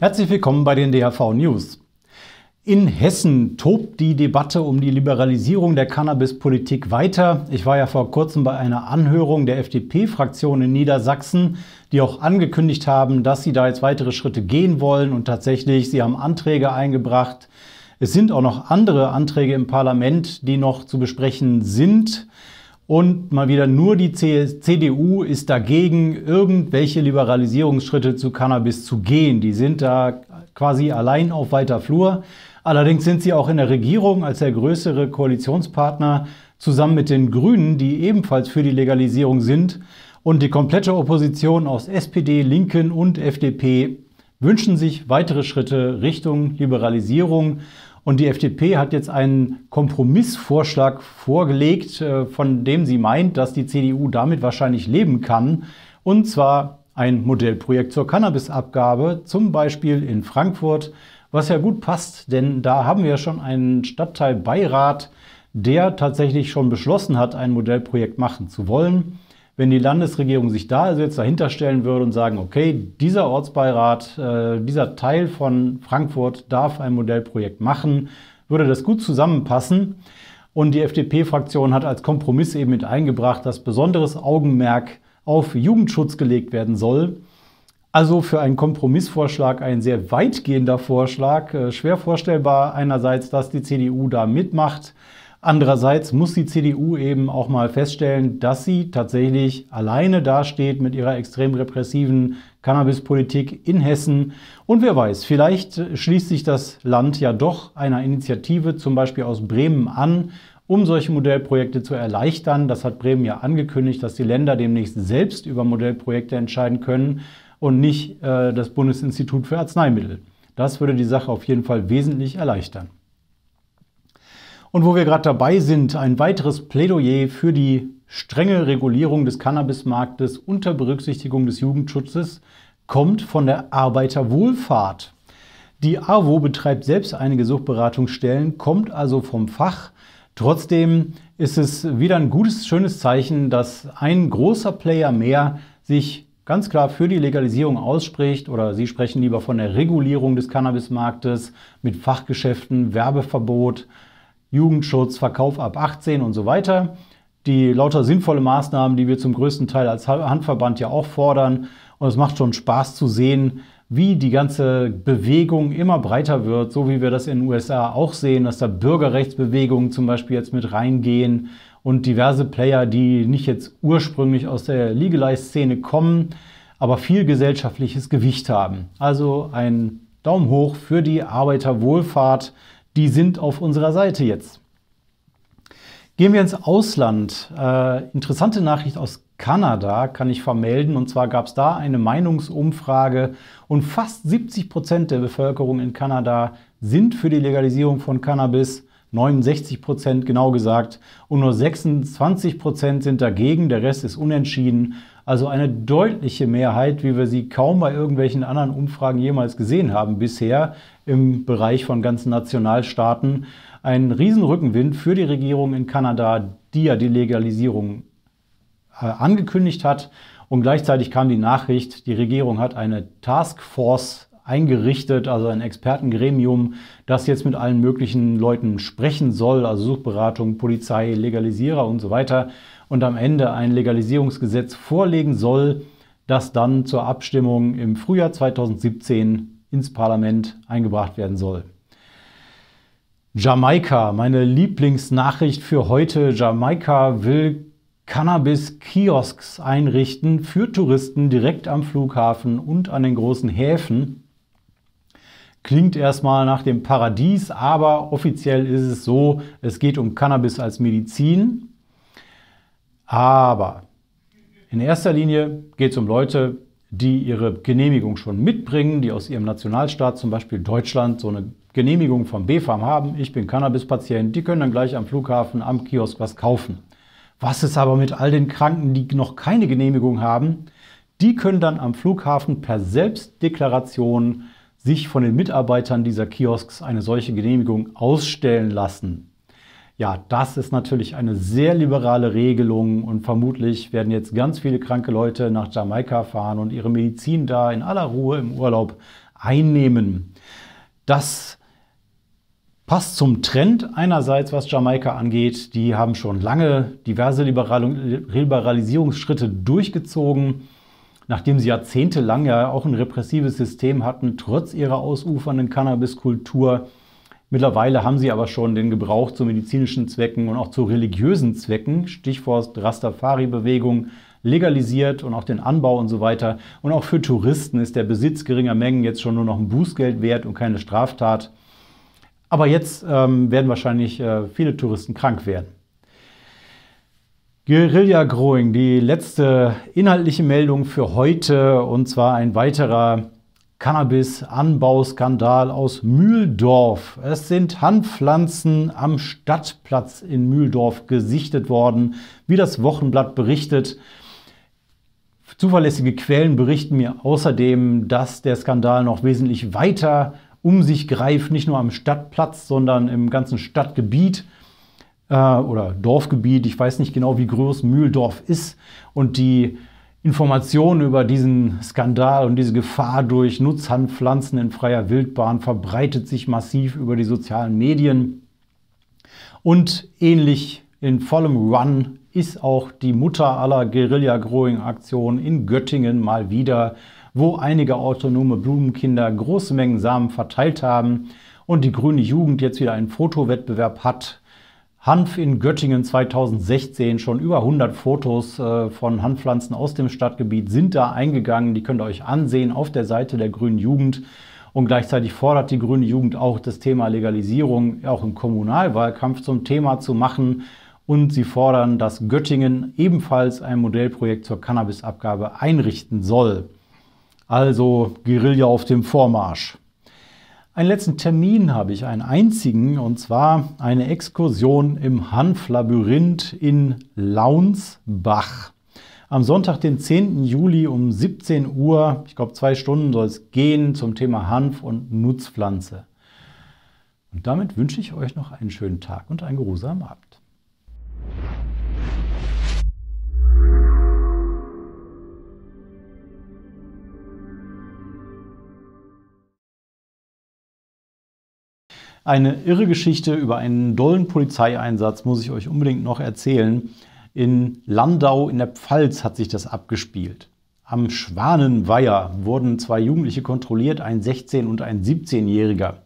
Herzlich willkommen bei den DHV News. In Hessen tobt die Debatte um die Liberalisierung der Cannabispolitik weiter. Ich war ja vor kurzem bei einer Anhörung der FDP-Fraktion in Niedersachsen, die auch angekündigt haben, dass sie da jetzt weitere Schritte gehen wollen und tatsächlich, sie haben Anträge eingebracht. Es sind auch noch andere Anträge im Parlament, die noch zu besprechen sind. Und mal wieder nur die CDU ist dagegen, irgendwelche Liberalisierungsschritte zu Cannabis zu gehen. Die sind da quasi allein auf weiter Flur. Allerdings sind sie auch in der Regierung als der größere Koalitionspartner zusammen mit den Grünen, die ebenfalls für die Legalisierung sind. Und die komplette Opposition aus SPD, Linken und FDP wünschen sich weitere Schritte Richtung Liberalisierung. Und die FDP hat jetzt einen Kompromissvorschlag vorgelegt, äh, von dem sie meint, dass die CDU damit wahrscheinlich leben kann. Und zwar ein Modellprojekt zur Cannabisabgabe, zum Beispiel in Frankfurt, was ja gut passt, denn da haben wir schon einen Stadtteilbeirat, der tatsächlich schon beschlossen hat, ein Modellprojekt machen zu wollen wenn die Landesregierung sich da also jetzt dahinter stellen würde und sagen, okay, dieser Ortsbeirat, äh, dieser Teil von Frankfurt darf ein Modellprojekt machen, würde das gut zusammenpassen. Und die FDP-Fraktion hat als Kompromiss eben mit eingebracht, dass besonderes Augenmerk auf Jugendschutz gelegt werden soll. Also für einen Kompromissvorschlag ein sehr weitgehender Vorschlag. Äh, schwer vorstellbar einerseits, dass die CDU da mitmacht. Andererseits muss die CDU eben auch mal feststellen, dass sie tatsächlich alleine dasteht mit ihrer extrem repressiven Cannabispolitik in Hessen. Und wer weiß, vielleicht äh, schließt sich das Land ja doch einer Initiative, zum Beispiel aus Bremen, an, um solche Modellprojekte zu erleichtern. Das hat Bremen ja angekündigt, dass die Länder demnächst selbst über Modellprojekte entscheiden können und nicht äh, das Bundesinstitut für Arzneimittel. Das würde die Sache auf jeden Fall wesentlich erleichtern. Und wo wir gerade dabei sind, ein weiteres Plädoyer für die strenge Regulierung des Cannabismarktes unter Berücksichtigung des Jugendschutzes kommt von der Arbeiterwohlfahrt. Die AWO betreibt selbst einige Suchtberatungsstellen, kommt also vom Fach. Trotzdem ist es wieder ein gutes, schönes Zeichen, dass ein großer Player mehr sich ganz klar für die Legalisierung ausspricht oder Sie sprechen lieber von der Regulierung des Cannabismarktes mit Fachgeschäften, Werbeverbot, Jugendschutz, Verkauf ab 18 und so weiter. Die lauter sinnvolle Maßnahmen, die wir zum größten Teil als Handverband ja auch fordern. Und es macht schon Spaß zu sehen, wie die ganze Bewegung immer breiter wird, so wie wir das in den USA auch sehen, dass da Bürgerrechtsbewegungen zum Beispiel jetzt mit reingehen und diverse Player, die nicht jetzt ursprünglich aus der Legalize-Szene kommen, aber viel gesellschaftliches Gewicht haben. Also ein Daumen hoch für die Arbeiterwohlfahrt die sind auf unserer Seite jetzt. Gehen wir ins Ausland. Äh, interessante Nachricht aus Kanada kann ich vermelden. Und zwar gab es da eine Meinungsumfrage und fast 70 Prozent der Bevölkerung in Kanada sind für die Legalisierung von Cannabis. 69 Prozent genau gesagt, und nur 26 Prozent sind dagegen, der Rest ist unentschieden. Also eine deutliche Mehrheit, wie wir sie kaum bei irgendwelchen anderen Umfragen jemals gesehen haben bisher im Bereich von ganzen Nationalstaaten. Ein Riesenrückenwind für die Regierung in Kanada, die ja die Legalisierung äh, angekündigt hat. Und gleichzeitig kam die Nachricht, die Regierung hat eine Taskforce eingerichtet, also ein Expertengremium, das jetzt mit allen möglichen Leuten sprechen soll, also Suchberatung, Polizei, Legalisierer und so weiter, und am Ende ein Legalisierungsgesetz vorlegen soll, das dann zur Abstimmung im Frühjahr 2017 ins Parlament eingebracht werden soll. Jamaika, meine Lieblingsnachricht für heute. Jamaika will Cannabis-Kiosks einrichten für Touristen direkt am Flughafen und an den großen Häfen. Klingt erstmal nach dem Paradies, aber offiziell ist es so, es geht um Cannabis als Medizin. Aber in erster Linie geht es um Leute, die ihre Genehmigung schon mitbringen, die aus ihrem Nationalstaat, zum Beispiel Deutschland, so eine Genehmigung vom BFAM haben. Ich bin Cannabispatient, die können dann gleich am Flughafen, am Kiosk was kaufen. Was ist aber mit all den Kranken, die noch keine Genehmigung haben? Die können dann am Flughafen per Selbstdeklaration sich von den Mitarbeitern dieser Kiosks eine solche Genehmigung ausstellen lassen. Ja, das ist natürlich eine sehr liberale Regelung und vermutlich werden jetzt ganz viele kranke Leute nach Jamaika fahren und ihre Medizin da in aller Ruhe im Urlaub einnehmen. Das passt zum Trend einerseits, was Jamaika angeht. Die haben schon lange diverse Liberal Liberalisierungsschritte durchgezogen nachdem sie jahrzehntelang ja auch ein repressives System hatten, trotz ihrer ausufernden Cannabiskultur. Mittlerweile haben sie aber schon den Gebrauch zu medizinischen Zwecken und auch zu religiösen Zwecken, Stichwort Rastafari-Bewegung, legalisiert und auch den Anbau und so weiter. Und auch für Touristen ist der Besitz geringer Mengen jetzt schon nur noch ein Bußgeld wert und keine Straftat. Aber jetzt ähm, werden wahrscheinlich äh, viele Touristen krank werden. Guerilla Growing, die letzte inhaltliche Meldung für heute und zwar ein weiterer Cannabis-Anbauskandal aus Mühldorf. Es sind Handpflanzen am Stadtplatz in Mühldorf gesichtet worden, wie das Wochenblatt berichtet. Zuverlässige Quellen berichten mir außerdem, dass der Skandal noch wesentlich weiter um sich greift, nicht nur am Stadtplatz, sondern im ganzen Stadtgebiet. Äh, oder Dorfgebiet. Ich weiß nicht genau, wie groß Mühldorf ist. Und die Informationen über diesen Skandal und diese Gefahr durch Nutzhandpflanzen in freier Wildbahn verbreitet sich massiv über die sozialen Medien. Und ähnlich in vollem Run ist auch die Mutter aller Guerilla-Growing-Aktionen in Göttingen mal wieder, wo einige autonome Blumenkinder große Mengen Samen verteilt haben und die grüne Jugend jetzt wieder einen Fotowettbewerb hat, Hanf in Göttingen 2016. Schon über 100 Fotos äh, von Hanfpflanzen aus dem Stadtgebiet sind da eingegangen. Die könnt ihr euch ansehen auf der Seite der Grünen Jugend. Und gleichzeitig fordert die Grüne Jugend auch das Thema Legalisierung auch im Kommunalwahlkampf zum Thema zu machen. Und sie fordern, dass Göttingen ebenfalls ein Modellprojekt zur Cannabisabgabe einrichten soll. Also Guerilla auf dem Vormarsch. Einen letzten Termin habe ich, einen einzigen, und zwar eine Exkursion im Hanflabyrinth in Launsbach. Am Sonntag, den 10. Juli um 17 Uhr, ich glaube zwei Stunden soll es gehen zum Thema Hanf und Nutzpflanze. Und damit wünsche ich euch noch einen schönen Tag und einen geruhsamen Abend. Eine irre Geschichte über einen dollen Polizeieinsatz muss ich euch unbedingt noch erzählen. In Landau in der Pfalz hat sich das abgespielt. Am Schwanenweiher wurden zwei Jugendliche kontrolliert, ein 16- und ein 17-Jähriger.